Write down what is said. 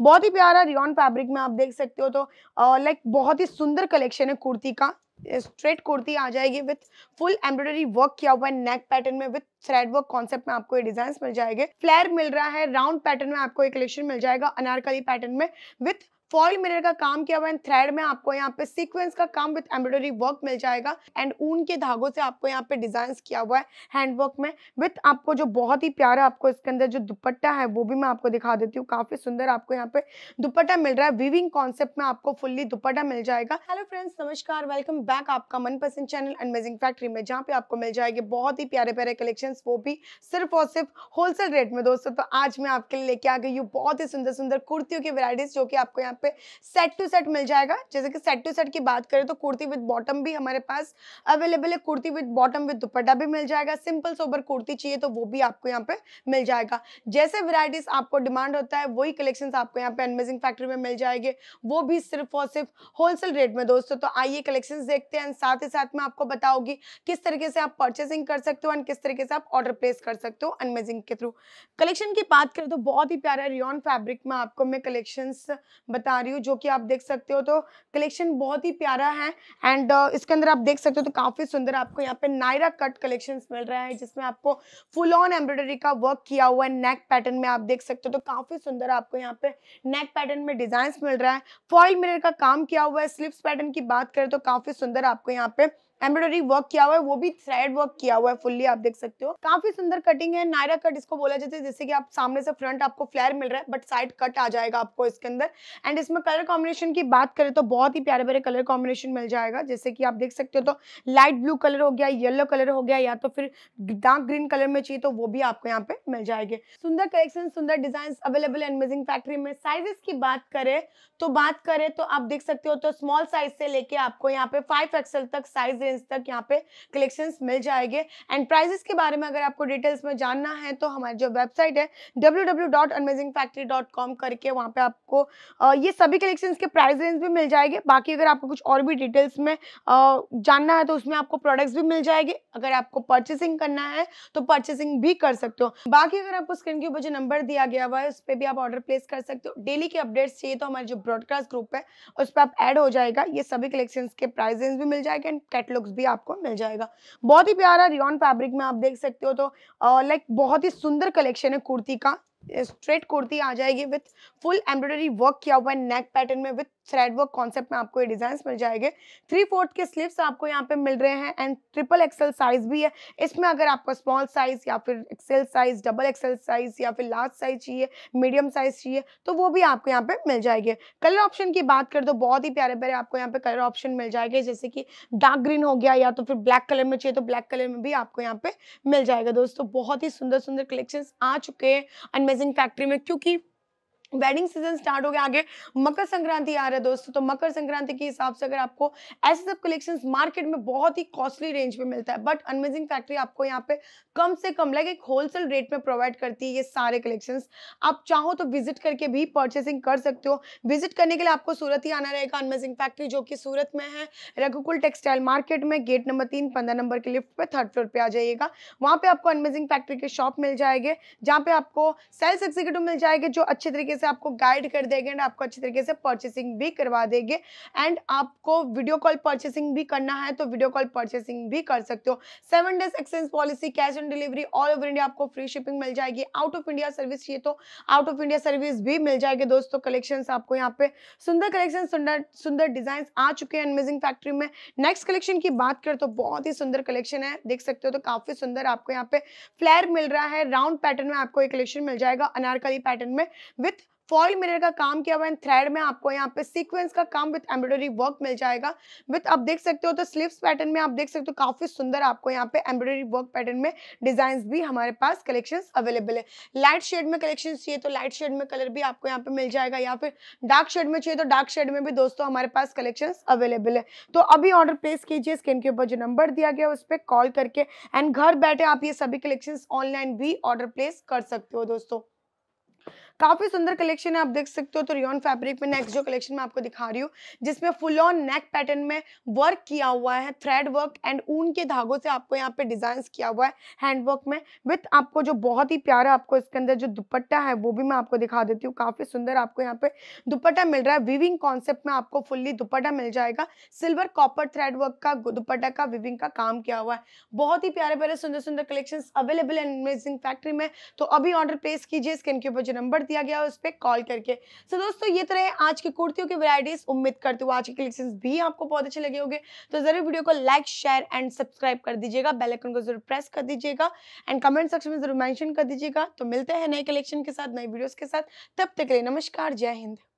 बहुत ही प्यारा rayon fabric में आप देख सकते हो तो लाइक बहुत ही सुंदर कलेक्शन है कुर्ती का स्ट्रेट कुर्ती आ जाएगी विथ फुल एम्ब्रॉयडरी वर्क किया हुआ है नेक पैटर्न में विथ थ्रेड वर्क कॉन्सेप्ट में आपको ये डिजाइन मिल जाएंगे फ्लैर मिल रहा है राउंड पैटर्न में आपको ये कलेक्शन मिल जाएगा अनारकली पैटर्न में विथ फॉल मिरर का काम किया हुआ एंड थ्रेड में आपको यहाँ पे सीक्वेंस का काम विद एम्ब्रॉयडरी वर्क मिल जाएगा एंड ऊन के धागों से आपको यहाँ पे डिजाइन किया हुआ है हैंडवर्क में विथ आपको जो बहुत ही प्यारा आपको इसके अंदर जो दुपट्टा है वो भी मैं आपको दिखा देती हूँ काफी सुंदर आपको यहाँ पे दुपट्टा मिल रहा है विविंग कॉन्सेप्ट में आपको फुल्ली दुपट्टा मिल जाएगा हेलो फ्रेंड्स नमस्कार वेलकम बैक आपका मनपसंद चैनल अमेजिंग फैक्ट्री में जहाँ पे आपको मिल जाएगी बहुत ही प्यारे प्यारे कलेक्शन वो भी सिर्फ और सिर्फ होलसेल रेट में दोस्तों तो आज मैं आपके लिए लेके आ गई हूँ बहुत ही सुंदर सुंदर कुर्तियों की वेराइटीज जो कि आपको यहाँ पे पे सेट टू सेट मिल जाएगा जैसे कि सेट टू सेट की बात करें तो कुर्ती विद बॉटम भी हमारे पास अवेलेबल है kurti with bottom with dupatta भी मिल जाएगा सिंपल सोबर कुर्ती चाहिए तो वो भी आपको यहाँ पे मिल जाएगा जैसे वेराइटीज आपको डिमांड होता है वही कलेक्शन आपको यहाँ पे अनमेजिंग फैक्ट्री में मिल जाएंगे वो भी सिर्फ और सिर्फ होलसेल रेट में दोस्तों तो आइए कलेक्शन देखते हैं साथ ही साथ में आपको बताओगी किस तरीके से आप परचेसिंग कर सकते हो एंड किस तरीके से आप ऑर्डर प्लेस कर सकते हो अनमेजिंग के थ्रू कलेक्शन की बात करें तो बहुत ही प्यारा रियॉन फैब्रिक में आपको मैं कलेक्शंस बता बता रही हूँ जो कि आप देख सकते हो तो कलेक्शन बहुत ही प्यारा है एंड uh, इसके अंदर आप देख सकते हो तो काफ़ी सुंदर आपको यहाँ पे नायरा कट कलेक्शन मिल रहा है जिसमें आपको फुल ऑन एम्ब्रॉयडरी का वर्क किया हुआ है नेक पैटर्न में आप देख सकते हो तो काफ़ी सुंदर आपको यहाँ पे नेक पैटर्न में डिजाइन मिल रहा है फॉइल मिरर का काम किया हुआ है स्लिप्स पैटर्न की बात करें तो काफ़ी सुंदर आपको यहाँ पे एम्ब्रॉयडरी वर्क किया हुआ है वो भी थ्रेड वर्क किया हुआ है फुल्ली आप देख सकते हो काफी सुंदर कटिंग है नायरा कट इसको बोला जाता है जैसे कि आप सामने से फ्रंट आपको फ्लेयर मिल रहा है बट साइड कट आ जाएगा आपको इसके अंदर एंड इसमें कलर कॉम्बिनेशन की बात करें तो बहुत ही प्यारे प्यारे कलर कॉम्बिनेशन मिल जाएगा जैसे कि आप देख सकते हो तो लाइट ब्लू कलर हो गया येलो कलर हो गया या तो फिर डार्क ग्रीन कलर में चाहिए तो वो भी आपको यहाँ पे मिल जाएंगे सुंदर कलेक्शन सुंदर डिजाइन अवेलेबल है फैक्ट्री में साइजेस की बात करें तो बात करें तो आप देख सकते हो तो स्मॉल साइज से लेके आपको यहाँ पे फाइव एक्सएल तक साइज रेंज तक यहाँ पे कलेक्शन मिल जाएंगे एंड प्राइजेस के बारे में अगर आपको डिटेल्स में जानना है तो हमारी जो वेबसाइट है डब्ल्यू करके वहाँ पे आपको ये सभी कलेक्शन के प्राइस रेंज भी मिल जाएंगे बाकी अगर आपको कुछ और भी डिटेल्स में जानना है तो उसमें आपको प्रोडक्ट्स भी मिल जाएंगे अगर आपको परचेसिंग करना है तो परचेसिंग भी कर सकते हो बाकी अगर आपको स्क्रीन के ऊपर जो नंबर दिया गया हुआ है उस पर भी आप ऑर्डर प्लेस कर सकते हो डेली के अपडेट्स चाहिए तो हमारे जो ब्रॉडकास्ट ग्रुप है उस पर आप ऐड हो जाएगा ये सभी कलेक्शन के प्राइस रेंज भी मिल जाएगा एंड कैटलॉग लुक्स भी आपको मिल जाएगा बहुत ही प्यारा रियॉन फैब्रिक में आप देख सकते हो तो लाइक बहुत ही सुंदर कलेक्शन है कुर्ती का स्ट्रेट कुर्ती आ जाएगी विथ फुल एम्ब्रॉयडरी वर्क किया हुआ है नेक पैटर्न में विथ थ्रेड वर्क कॉन्सेप्ट में आपको ये डिजाइन मिल जाएंगे थ्री फोर्थ के स्लीव्स आपको यहाँ पे मिल रहे हैं एंड ट्रिपल एक्सेल साइज भी है इसमें अगर आपको स्मॉल साइज या फिर XL size double XL size या फिर लार्ज साइज चाहिए मीडियम साइज चाहिए तो वो भी आपको यहाँ पे मिल जाएगी कलर ऑप्शन की बात कर दो बहुत ही प्यारे प्यारे आपको यहाँ पे कलर ऑप्शन मिल जाएंगे जैसे कि डार्क ग्रीन हो गया या तो फिर ब्लैक कलर में चाहिए तो ब्लैक कलर में भी आपको यहाँ पे मिल जाएगा दोस्तों बहुत ही सुंदर सुंदर कलेक्शन आ चुके हैं एंड राइजिंग फैक्ट्री में क्योंकि वेडिंग सीजन स्टार्ट हो गया आगे मकर संक्रांति आ रहा है दोस्तों तो मकर संक्रांति के हिसाब से अगर आपको ऐसे सब कलेक्शंस मार्केट में बहुत ही कॉस्टली रेंज में मिलता है बट अनमेजिंग फैक्ट्री आपको यहाँ पे कम से कम लाइक एक होलसेल रेट में प्रोवाइड करती है ये सारे कलेक्शंस आप चाहो तो विजिट करके भी परचेसिंग कर सकते हो विजिट करने के लिए आपको सूरत ही आना रहेगा अनमेजिंग फैक्ट्री जो कि सूरत में है रघुकुल टेक्सटाइल मार्केट में गेट नंबर तीन पंद्रह नंबर के लिफ्ट पे थर्ड फ्लोर पे आ जाइएगा वहाँ पे आपको अनमेजिंग फैक्ट्री के शॉप मिल जाएंगे जहाँ पे आपको सेल्स एग्जीक्यूटिव मिल जाएंगे जो अच्छे तरीके तरीके से आपको गाइड कर देंगे एंड आपको अच्छी तरीके से परचेसिंग भी करवा देंगे एंड आपको वीडियो कॉल परचेसिंग भी करना है तो वीडियो कॉल परचेसिंग भी कर सकते हो seven days exchange policy cash on delivery all over India आपको फ्री शिपिंग मिल जाएगी आउट ऑफ इंडिया सर्विस चाहिए तो आउट ऑफ इंडिया सर्विस भी मिल जाएगी दोस्तों कलेक्शन आपको यहाँ पे सुंदर कलेक्शन सुंदर सुंदर डिजाइन आ चुके हैं अमेजिंग फैक्ट्री में नेक्स्ट कलेक्शन की बात करें तो बहुत ही सुंदर कलेक्शन है देख सकते हो तो काफी सुंदर आपको यहाँ पे फ्लैर मिल रहा है राउंड पैटर्न में आपको एक कलेक्शन मिल जाएगा अनारकली पैटर्न में विथ फॉल मिरर का काम किया हुआ है थ्रेड में आपको यहाँ पे सीक्वेंस का काम विथ एम्ब्रॉयडरी वर्क मिल जाएगा विथ आप देख सकते हो तो स्लीव्स पैटर्न में आप देख सकते हो काफी सुंदर आपको यहाँ पे एम्ब्रॉयडरी वर्क पैटर्न में डिजाइन भी हमारे पास कलेक्शन अवेलेबल है लाइट शेड में कलेक्शन चाहिए तो लाइट शेड में कलर भी आपको यहाँ पे मिल जाएगा या फिर डार्क शेड में चाहिए तो डार्क शेड में भी दोस्तों हमारे पास कलेक्शन अवेलेबल है तो अभी ऑर्डर प्लेस कीजिए स्क्रीन के ऊपर जो नंबर दिया गया उस पर कॉल करके एंड घर बैठे आप ये सभी कलेक्शन ऑनलाइन भी ऑर्डर प्लेस कर सकते हो दोस्तों काफी सुंदर कलेक्शन है आप देख सकते हो तो रियोन फैब्रिक में नेक्स्ट जो कलेक्शन मैं आपको दिखा रही हूँ जिसमें फुल ऑन नेक पैटर्न में वर्क किया हुआ है थ्रेड वर्क एंड ऊन के धागों से आपको यहाँ पे डिजाइन किया हुआ है हैंडवर्क में विथ आपको जो बहुत ही प्यारा आपको इसके अंदर जो दुपट्टा है वो भी मैं आपको दिखा देती हूँ काफी सुंदर आपको यहाँ पे दुपट्टा मिल रहा है विविंग कॉन्सेप्ट में आपको फुल्ली दुपट्टा मिल जाएगा सिल्वर कॉपर थ्रेड वर्क का दुपट्टा का विविंग का काम किया हुआ है बहुत ही प्यारे प्यारे सुंदर सुंदर कलेक्शन अवेलेबल है अमेजिंग फैक्ट्री में तो अभी ऑर्डर प्लेस कीजिए स्किन के ऊपर नंबर दिया गया है उस पर कॉल करके सो so, दोस्तों ये तरह आज की कुर्तियों की वैरायटीज उम्मीद करते हुए आज के कलेक्शन भी आपको बहुत अच्छे लगे होंगे तो जरूर वीडियो को लाइक शेयर एंड सब्सक्राइब कर दीजिएगा बेलाइकन को जरूर प्रेस कर दीजिएगा एंड कमेंट सेक्शन में जरूर मैंशन कर दीजिएगा तो मिलते हैं नए कलेक्शन के साथ नए वीडियोज के साथ तब तक के लिए नमस्कार जय हिंद